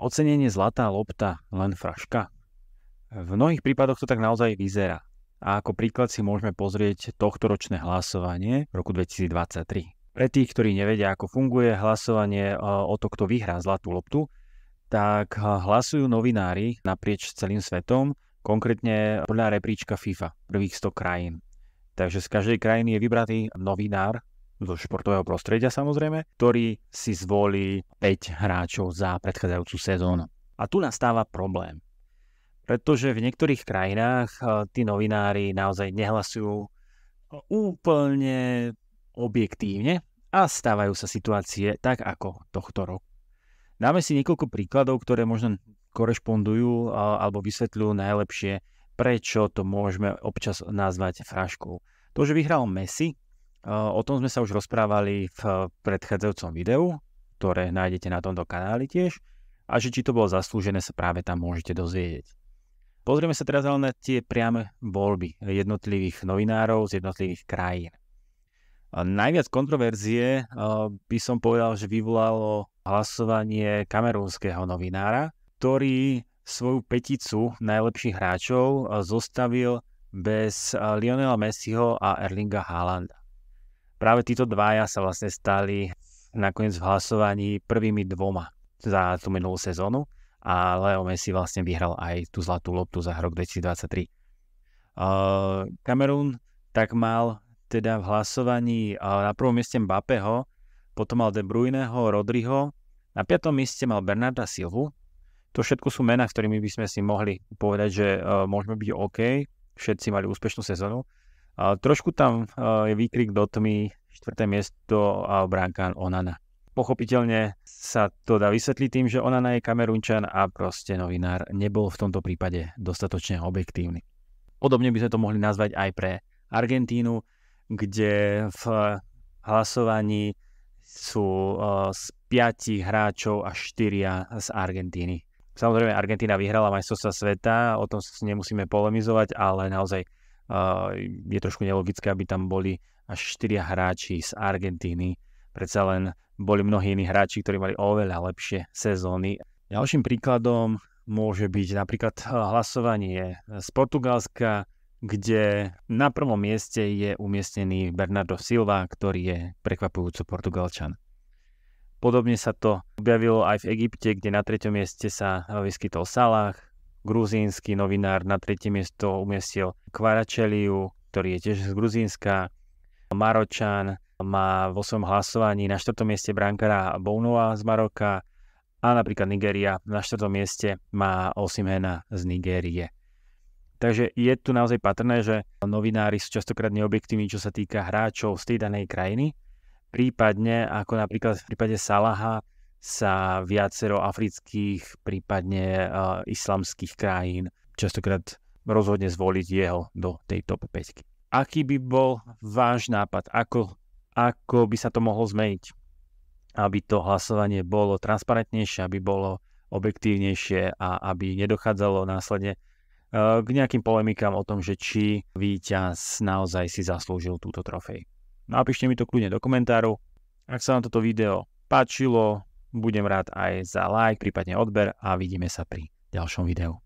ocenenie zlatá lopta len fraška? V mnohých prípadoch to tak naozaj vyzerá. A ako príklad si môžeme pozrieť tohtoročné hlasovanie v roku 2023. Pre tých, ktorí nevedia, ako funguje hlasovanie e, o to, kto vyhrá zlatú loptu, tak e, hlasujú novinári naprieč celým svetom, konkrétne podľa repríčka FIFA, prvých 100 krajín. Takže z každej krajiny je vybratý novinár, zo športového prostredia samozrejme, ktorý si zvolí 5 hráčov za predchádzajúcu sezónu. A tu nastáva problém, pretože v niektorých krajinách eh, tí novinári naozaj nehlasujú eh, úplne objektívne a stávajú sa situácie tak ako tohto roku. Dáme si niekoľko príkladov, ktoré možno korešpondujú eh, alebo vysvetľujú najlepšie, prečo to môžeme občas nazvať fraškou. To, že vyhral Messi O tom sme sa už rozprávali v predchádzajúcom videu, ktoré nájdete na tomto kanáli tiež a že či to bolo zaslúžené sa práve tam môžete dozvedieť. Pozrieme sa teraz ale na tie priame voľby jednotlivých novinárov z jednotlivých krajín. Najviac kontroverzie eh, by som povedal, že vyvolalo hlasovanie kamerúnskeho novinára, ktorý svoju peticu najlepších hráčov eh, zostavil bez eh, Lionela Messiho a Erlinga Haalanda práve títo dvaja sa vlastne stali nakoniec v hlasovaní prvými dvoma za tú minulú sezónu a Leo Messi vlastne vyhral aj tú zlatú loptu za rok 2023. Kamerún tak mal teda v hlasovaní uh, na prvom mieste Mbappého, potom mal De Bruyneho, Rodriho, na piatom mieste mal Bernarda Silvu. To všetko sú mená, ktorými by sme si mohli povedať, že uh, môžeme byť OK, všetci mali úspešnú sezónu. A trošku tam e, je výkrik do tmy, štvrté miesto a bránka Onana. Pochopiteľne sa to dá vysvetliť tým, že Onana je kamerunčan a proste novinár nebol v tomto prípade dostatočne objektívny. Podobne by sme to mohli nazvať aj pre Argentínu, kde v hlasovaní sú e, z piatich hráčov a štyria z Argentíny. Samozrejme, Argentína vyhrala majstrovstva sveta, o tom nemusíme polemizovať, ale naozaj je trošku nelogické, aby tam boli až štyria hráči z Argentíny. Predsa len boli mnohí iní hráči, ktorí mali oveľa lepšie sezóny. Ďalším príkladom môže byť napríklad eh, hlasovanie z Portugalska, kde na prvom mieste je umiestnený Bernardo Silva, ktorý je prekvapujúco Portugalčan. Podobne sa to objavilo aj v Egypte, kde na treťom mieste sa eh, vyskytol Salah, gruzínsky novinár na tretie miesto umiestil Kvaračeliu, ktorý je tiež z Gruzínska. Maročan má vo svojom hlasovaní na štvrtom mieste brankára Bounua z Maroka a napríklad Nigeria na štvrtom mieste má Osimhena z Nigérie. Takže je tu naozaj patrné, že novinári sú častokrát neobjektívni, čo sa týka hráčov z tej danej krajiny. Prípadne, ako napríklad v prípade Salaha, sa viacero afrických, prípadne islamských krajín častokrát rozhodne zvoliť jeho do tej top 5. Aký by bol váš nápad? Ako, ako by sa to mohlo zmeniť? Aby to hlasovanie bolo transparentnejšie, aby bolo objektívnejšie a aby nedochádzalo následne k nejakým polemikám o tom, že či víťaz naozaj si zaslúžil túto trofej. Napíšte mi to kľudne do komentáru. Ak sa vám toto video páčilo, budem rád aj za like, prípadne odber a vidíme sa pri ďalšom videu.